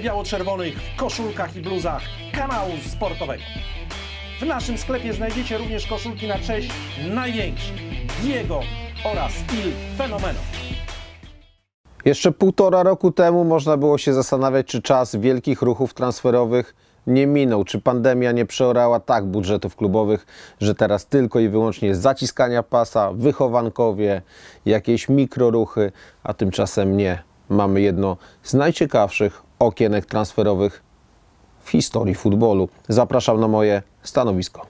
biało-czerwonych w koszulkach i bluzach kanału sportowego. W naszym sklepie znajdziecie również koszulki na cześć największych Diego oraz Il Fenomeno. Jeszcze półtora roku temu można było się zastanawiać, czy czas wielkich ruchów transferowych nie minął, czy pandemia nie przeorała tak budżetów klubowych, że teraz tylko i wyłącznie zaciskania pasa, wychowankowie, jakieś mikroruchy, a tymczasem nie. Mamy jedno z najciekawszych okienek transferowych w historii futbolu. Zapraszam na moje stanowisko.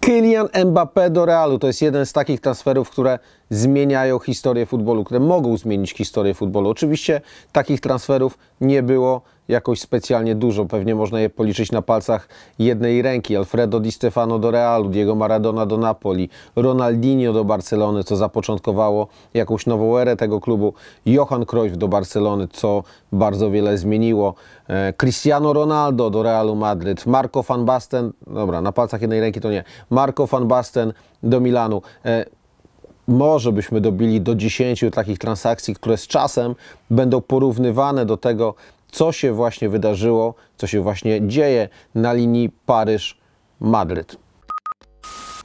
Kylian Mbappé do Realu to jest jeden z takich transferów, które zmieniają historię futbolu, które mogą zmienić historię futbolu. Oczywiście takich transferów nie było jakoś specjalnie dużo. Pewnie można je policzyć na palcach jednej ręki. Alfredo Di Stefano do Realu, Diego Maradona do Napoli, Ronaldinho do Barcelony, co zapoczątkowało jakąś nową erę tego klubu, Johan Cruyff do Barcelony, co bardzo wiele zmieniło, e, Cristiano Ronaldo do Realu Madryt, Marco van Basten, dobra, na palcach jednej ręki to nie, Marco van Basten do Milanu. E, może byśmy dobili do 10 takich transakcji, które z czasem będą porównywane do tego, co się właśnie wydarzyło, co się właśnie dzieje na linii Paryż-Madryt.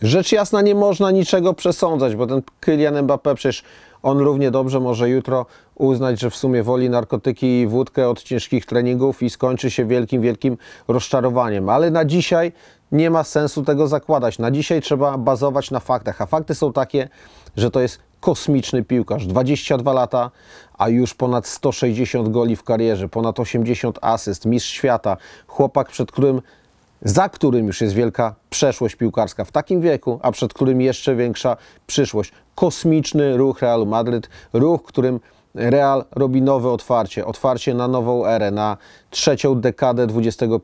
Rzecz jasna nie można niczego przesądzać, bo ten Kylian Mbappé przecież on równie dobrze może jutro uznać, że w sumie woli narkotyki i wódkę od ciężkich treningów i skończy się wielkim, wielkim rozczarowaniem. Ale na dzisiaj nie ma sensu tego zakładać. Na dzisiaj trzeba bazować na faktach, a fakty są takie, że to jest kosmiczny piłkarz. 22 lata, a już ponad 160 goli w karierze, ponad 80 asyst, mistrz świata, chłopak, przed którym za którym już jest wielka przeszłość piłkarska w takim wieku, a przed którym jeszcze większa przyszłość. Kosmiczny ruch Realu Madryt, ruch, którym Real robi nowe otwarcie, otwarcie na nową erę, na trzecią dekadę XXI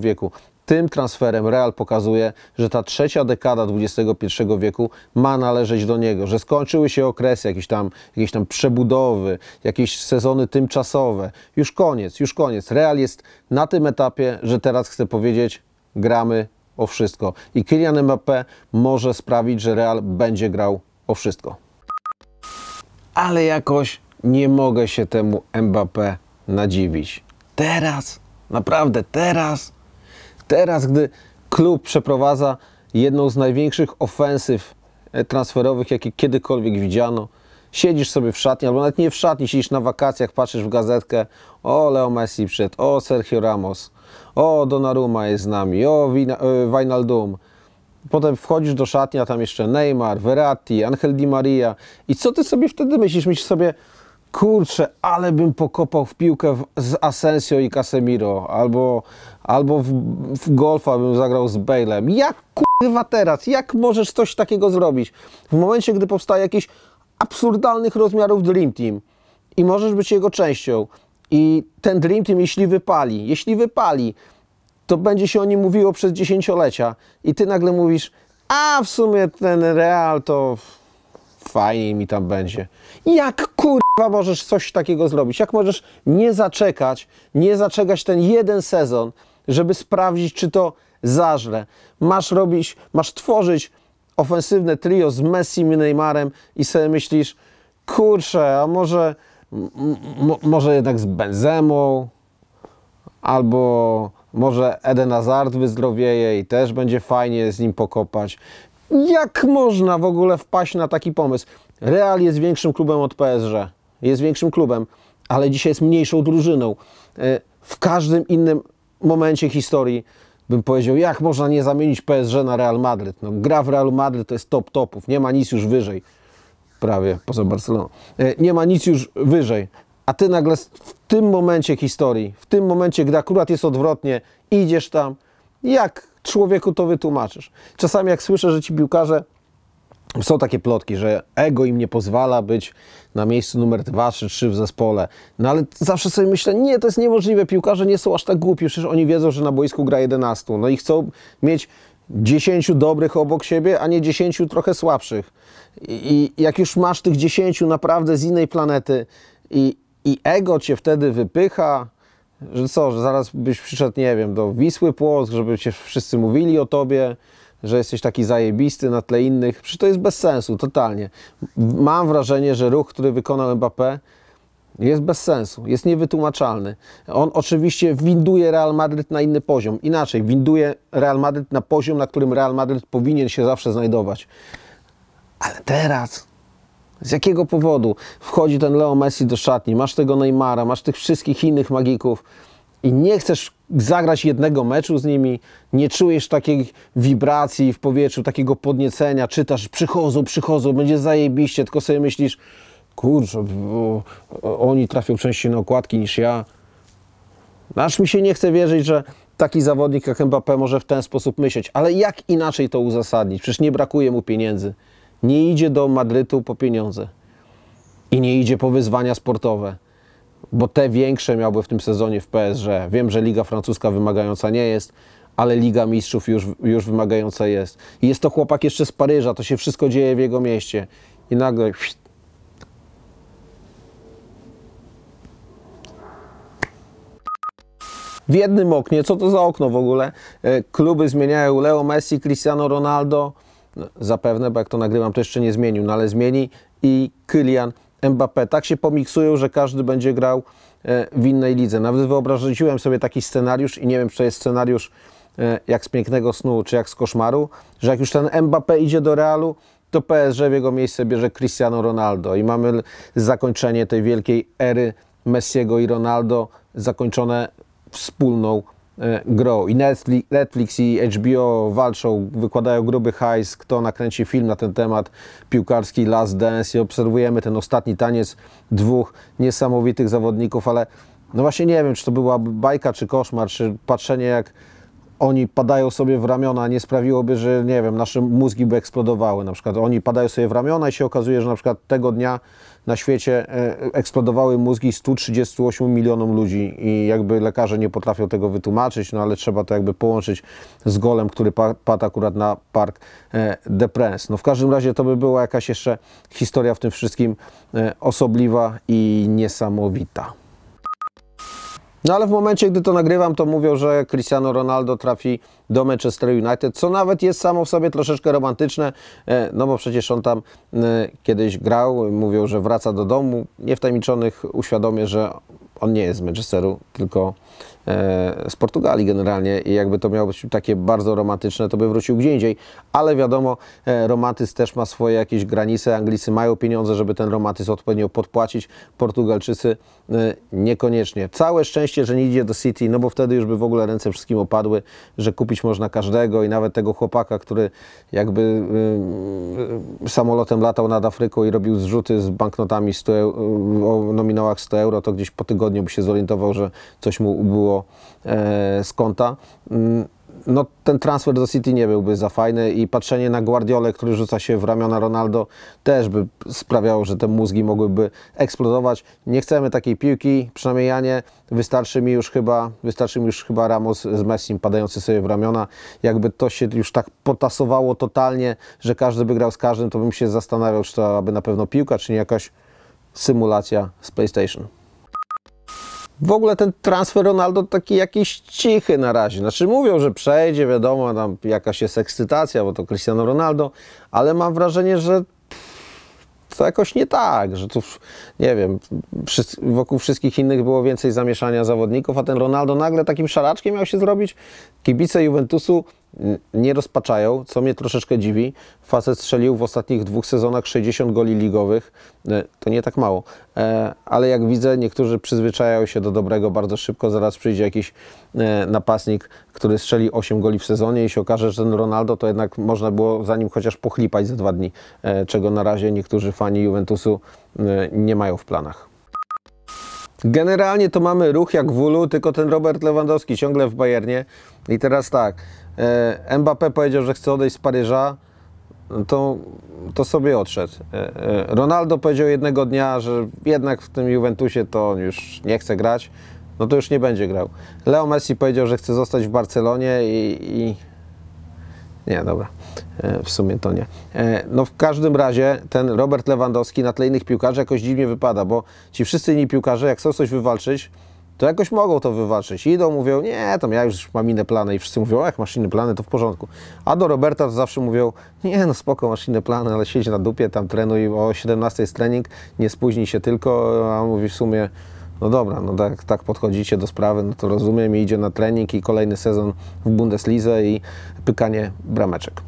wieku tym transferem Real pokazuje, że ta trzecia dekada XXI wieku ma należeć do niego, że skończyły się okresy jakieś tam, jakieś tam przebudowy, jakieś sezony tymczasowe. Już koniec, już koniec. Real jest na tym etapie, że teraz chcę powiedzieć, gramy o wszystko. I Kylian Mbappé może sprawić, że Real będzie grał o wszystko. Ale jakoś nie mogę się temu Mbappé nadziwić. Teraz, naprawdę teraz teraz, gdy klub przeprowadza jedną z największych ofensyw e, transferowych, jakie kiedykolwiek widziano, siedzisz sobie w szatni, albo nawet nie w szatni, siedzisz na wakacjach, patrzysz w gazetkę, o Leo Messi przed, o Sergio Ramos, o Donnarumma jest z nami, o e, Wijnaldum. Potem wchodzisz do szatni, a tam jeszcze Neymar, Verratti, Angel Di Maria. I co ty sobie wtedy myślisz? Myślisz sobie, kurczę, ale bym pokopał w piłkę w, z Asensio i Casemiro, albo, albo w, w golfa bym zagrał z Bale'em. Jak kurwa teraz, jak możesz coś takiego zrobić? W momencie, gdy powstaje jakiś absurdalnych rozmiarów Dream Team i możesz być jego częścią i ten Dream Team, jeśli wypali, jeśli wypali, to będzie się o nim mówiło przez dziesięciolecia i ty nagle mówisz, a w sumie ten Real to fajnie mi tam będzie. Jak kurwa? kurwa możesz coś takiego zrobić? Jak możesz nie zaczekać, nie zaczekać ten jeden sezon, żeby sprawdzić, czy to zażre? Masz robić, masz tworzyć ofensywne trio z Messi, Neymarem i sobie myślisz, kurczę, a może, może jednak z Benzemą, albo może Eden Hazard wyzdrowieje i też będzie fajnie z nim pokopać. Jak można w ogóle wpaść na taki pomysł? Real jest większym klubem od PSG jest większym klubem, ale dzisiaj jest mniejszą drużyną. E, w każdym innym momencie historii bym powiedział, jak można nie zamienić PSG na Real Madryt. No, gra w Real Madryt to jest top topów, nie ma nic już wyżej. Prawie, poza Barceloną. E, nie ma nic już wyżej. A ty nagle w tym momencie historii, w tym momencie, gdy akurat jest odwrotnie, idziesz tam, jak człowieku to wytłumaczysz? Czasami jak słyszę, że ci piłkarze są takie plotki, że ego im nie pozwala być na miejscu numer 2 czy 3 w zespole. No ale zawsze sobie myślę, nie, to jest niemożliwe. Piłkarze nie są aż tak głupi, przecież oni wiedzą, że na boisku gra 11. No i chcą mieć 10 dobrych obok siebie, a nie 10 trochę słabszych. I, i jak już masz tych 10 naprawdę z innej planety i, i ego cię wtedy wypycha, że co, że zaraz byś przyszedł, nie wiem, do Wisły Płock, żeby cię wszyscy mówili o tobie, że jesteś taki zajebisty na tle innych. Przecież to jest bez sensu, totalnie. Mam wrażenie, że ruch, który wykonał Mbappé, jest bez sensu, jest niewytłumaczalny. On oczywiście winduje Real Madryt na inny poziom. Inaczej, winduje Real Madryt na poziom, na którym Real Madryt powinien się zawsze znajdować. Ale teraz, z jakiego powodu wchodzi ten Leo Messi do szatni? Masz tego Neymara, masz tych wszystkich innych magików i nie chcesz zagrać jednego meczu z nimi, nie czujesz takiej wibracji w powietrzu, takiego podniecenia, czytasz przychodzą, przychodzą, będzie zajebiście, tylko sobie myślisz, kurczę, oni trafią częściej na okładki niż ja. Aż mi się nie chce wierzyć, że taki zawodnik jak Mbappé może w ten sposób myśleć, ale jak inaczej to uzasadnić? Przecież nie brakuje mu pieniędzy. Nie idzie do Madrytu po pieniądze i nie idzie po wyzwania sportowe bo te większe miałby w tym sezonie w PSG. Wiem, że Liga Francuska wymagająca nie jest, ale Liga Mistrzów już, już wymagająca jest. I jest to chłopak jeszcze z Paryża, to się wszystko dzieje w jego mieście. I nagle... W jednym oknie, co to za okno w ogóle? E, kluby zmieniają Leo Messi, Cristiano Ronaldo, no, zapewne, bo jak to nagrywam, to jeszcze nie zmienił, no ale zmieni i Kylian Mbappé tak się pomiksują, że każdy będzie grał e, w innej lidze. Nawet wyobraziłem sobie taki scenariusz i nie wiem, czy to jest scenariusz e, jak z pięknego snu, czy jak z koszmaru, że jak już ten Mbappé idzie do Realu, to PSG w jego miejsce bierze Cristiano Ronaldo i mamy zakończenie tej wielkiej ery Messiego i Ronaldo zakończone wspólną E, grą. I Netflix i HBO walczą, wykładają gruby hajs, kto nakręci film na ten temat piłkarski Last Dance i obserwujemy ten ostatni taniec dwóch niesamowitych zawodników, ale no właśnie nie wiem, czy to była bajka, czy koszmar, czy patrzenie jak oni padają sobie w ramiona, nie sprawiłoby, że nie wiem, nasze mózgi by eksplodowały na przykład. Oni padają sobie w ramiona i się okazuje, że na przykład tego dnia na świecie e, eksplodowały mózgi 138 milionom ludzi i jakby lekarze nie potrafią tego wytłumaczyć, no ale trzeba to jakby połączyć z golem, który padł akurat na Park e, de No w każdym razie to by była jakaś jeszcze historia w tym wszystkim e, osobliwa i niesamowita. No ale w momencie, gdy to nagrywam, to mówią, że Cristiano Ronaldo trafi do Manchester United, co nawet jest samo w sobie troszeczkę romantyczne, e, no bo przecież on tam e, kiedyś grał, mówią, że wraca do domu. Niewtajemniczonych uświadomie, że on nie jest z Manchesteru, tylko E, z Portugalii generalnie i jakby to miało być takie bardzo romantyczne, to by wrócił gdzie indziej, ale wiadomo, e, romantyzm też ma swoje jakieś granice, Anglicy mają pieniądze, żeby ten romantyzm odpowiednio podpłacić, Portugalczycy e, niekoniecznie. Całe szczęście, że nie idzie do City, no bo wtedy już by w ogóle ręce wszystkim opadły, że kupić można każdego i nawet tego chłopaka, który jakby samolotem latał nad Afryką i robił zrzuty z banknotami 100, o nominałach 100 euro, to gdzieś po tygodniu by się zorientował, że coś mu było e, z konta mm, no, ten transfer do City nie byłby za fajny i patrzenie na Guardiolę, który rzuca się w ramiona Ronaldo, też by sprawiało, że te mózgi mogłyby eksplodować. Nie chcemy takiej piłki, przynajmniej ja nie. Wystarczy mi już chyba, wystarczy mi już chyba Ramos z Messim padający sobie w ramiona. Jakby to się już tak potasowało totalnie, że każdy by grał z każdym, to bym się zastanawiał, czy to aby na pewno piłka, czy nie jakaś symulacja z PlayStation w ogóle ten transfer Ronaldo taki jakiś cichy na razie. Znaczy mówią, że przejdzie, wiadomo, tam jakaś jest ekscytacja, bo to Cristiano Ronaldo, ale mam wrażenie, że to jakoś nie tak, że tu, nie wiem, wokół wszystkich innych było więcej zamieszania zawodników, a ten Ronaldo nagle takim szaraczkiem miał się zrobić. Kibice Juventusu nie rozpaczają, co mnie troszeczkę dziwi. Facet strzelił w ostatnich dwóch sezonach 60 goli ligowych. E, to nie tak mało. E, ale jak widzę, niektórzy przyzwyczajają się do dobrego bardzo szybko. Zaraz przyjdzie jakiś e, napastnik, który strzeli 8 goli w sezonie i się okaże, że ten Ronaldo to jednak można było za nim chociaż pochlipać za dwa dni, czego na razie niektórzy fani Juventusu nie mają w planach. Generalnie to mamy ruch jak w ulu, tylko ten Robert Lewandowski ciągle w Bayernie. I teraz tak, E, Mbappé powiedział, że chce odejść z Paryża, to, to sobie odszedł. E, e, Ronaldo powiedział jednego dnia, że jednak w tym Juventusie to już nie chce grać, no to już nie będzie grał. Leo Messi powiedział, że chce zostać w Barcelonie i, i... nie, dobra, w sumie to nie. No w każdym razie ten Robert Lewandowski na tle innych piłkarzy jakoś dziwnie wypada, bo ci wszyscy inni piłkarze, jak chcą coś wywalczyć, to jakoś mogą to wywalczyć. Idą, mówią, nie, tam ja już mam inne plany i wszyscy mówią, jak masz inne plany, to w porządku. A do Roberta to zawsze mówią, nie, no spoko, masz inne plany, ale siedź na dupie, tam trenuj, o 17 jest trening, nie spóźnij się tylko, a on mówi w sumie, no dobra, no tak, tak podchodzicie do sprawy, no to rozumiem i idzie na trening i kolejny sezon w Bundeslize i pykanie brameczek.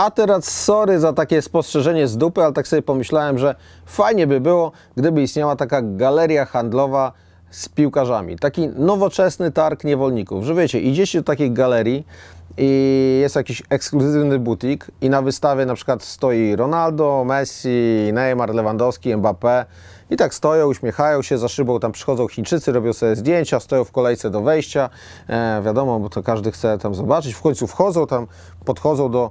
A teraz sorry za takie spostrzeżenie z dupy, ale tak sobie pomyślałem, że fajnie by było, gdyby istniała taka galeria handlowa z piłkarzami. Taki nowoczesny targ niewolników. Że wiecie, idziecie do takiej galerii, i jest jakiś ekskluzywny butik i na wystawie na przykład stoi Ronaldo, Messi, Neymar, Lewandowski, Mbappé i tak stoją, uśmiechają się, za szybą tam przychodzą Chińczycy, robią sobie zdjęcia, stoją w kolejce do wejścia, e, wiadomo, bo to każdy chce tam zobaczyć, w końcu wchodzą tam, podchodzą do,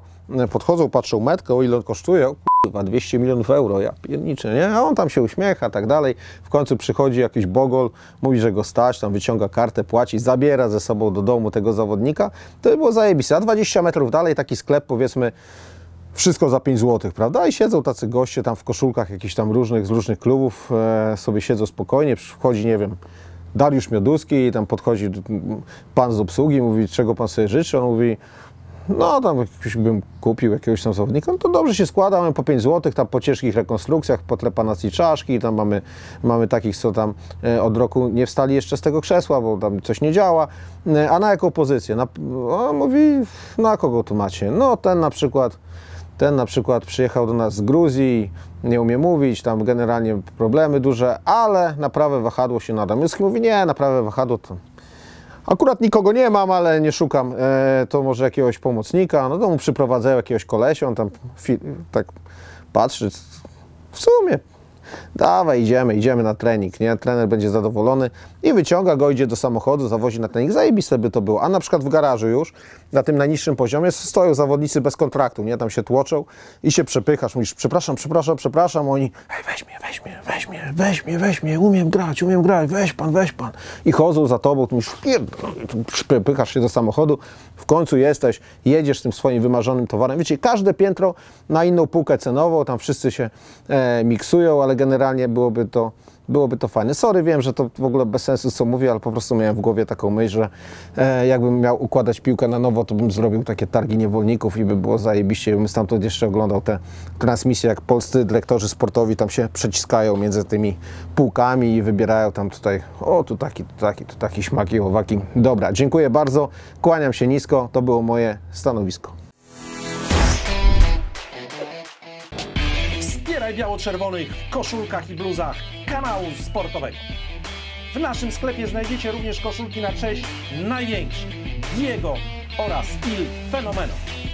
podchodzą, patrzą metkę, o ile on kosztuje, kurwa, 200 milionów euro, ja pierniczę, nie? A on tam się uśmiecha, tak dalej. W końcu przychodzi jakiś Bogol, mówi, że go stać, tam wyciąga kartę, płaci, zabiera ze sobą do domu tego zawodnika. To by było zajebiste. A 20 metrów dalej taki sklep, powiedzmy, wszystko za 5 zł, prawda? I siedzą tacy goście tam w koszulkach jakichś tam różnych, z różnych klubów, e, sobie siedzą spokojnie, przychodzi nie wiem, Dariusz Mioduski i tam podchodzi pan z obsługi, mówi, czego pan sobie życzy? On mówi, no tam bym kupił jakiegoś tam zawodnika, no to dobrze się składa, mamy po 5 zł, tam po ciężkich rekonstrukcjach, po trepanacji czaszki, tam mamy, mamy takich, co tam e, od roku nie wstali jeszcze z tego krzesła, bo tam coś nie działa, e, a na jaką pozycję? Na, on mówi, na kogo tu macie? No ten na przykład, ten na przykład przyjechał do nas z Gruzji, nie umie mówić, tam generalnie problemy duże, ale na prawe wahadło się nada. Mózg mówi, nie, na prawe wahadło to Akurat nikogo nie mam, ale nie szukam. E, to może jakiegoś pomocnika. No to mu przyprowadzają jakiegoś kolesia, on tam tak patrzy. W sumie, dawaj, idziemy, idziemy na trening, nie? Trener będzie zadowolony i wyciąga go, idzie do samochodu, zawozi na trening, zajebiste by to było. A na przykład w garażu już, na tym najniższym poziomie, stoją zawodnicy bez kontraktu, nie, tam się tłoczą i się przepychasz, mówisz, przepraszam, przepraszam, przepraszam, oni, hej, weź mnie, weź mnie, weź mnie, weź mnie, weź mnie, umiem grać, umiem grać, weź pan, weź pan. I chodzą za tobą, tu mówisz, przepychasz się do samochodu, w końcu jesteś, jedziesz tym swoim wymarzonym towarem. Wiecie, każde piętro na inną półkę cenową, tam wszyscy się e, miksują, ale generalnie byłoby to byłoby to fajne. Sorry, wiem, że to w ogóle bez sensu co mówię, ale po prostu miałem w głowie taką myśl, że e, jakbym miał układać piłkę na nowo, to bym zrobił takie targi niewolników i by było zajebiście. Bym stamtąd jeszcze oglądał te transmisje, jak polscy dyrektorzy sportowi tam się przeciskają między tymi półkami i wybierają tam tutaj, o tu taki, tu taki, tu taki śmaki, owaki. Dobra, dziękuję bardzo, kłaniam się nisko, to było moje stanowisko. biało-czerwonych w koszulkach i bluzach kanału sportowego. W naszym sklepie znajdziecie również koszulki na cześć największych Diego oraz Il Fenomeno.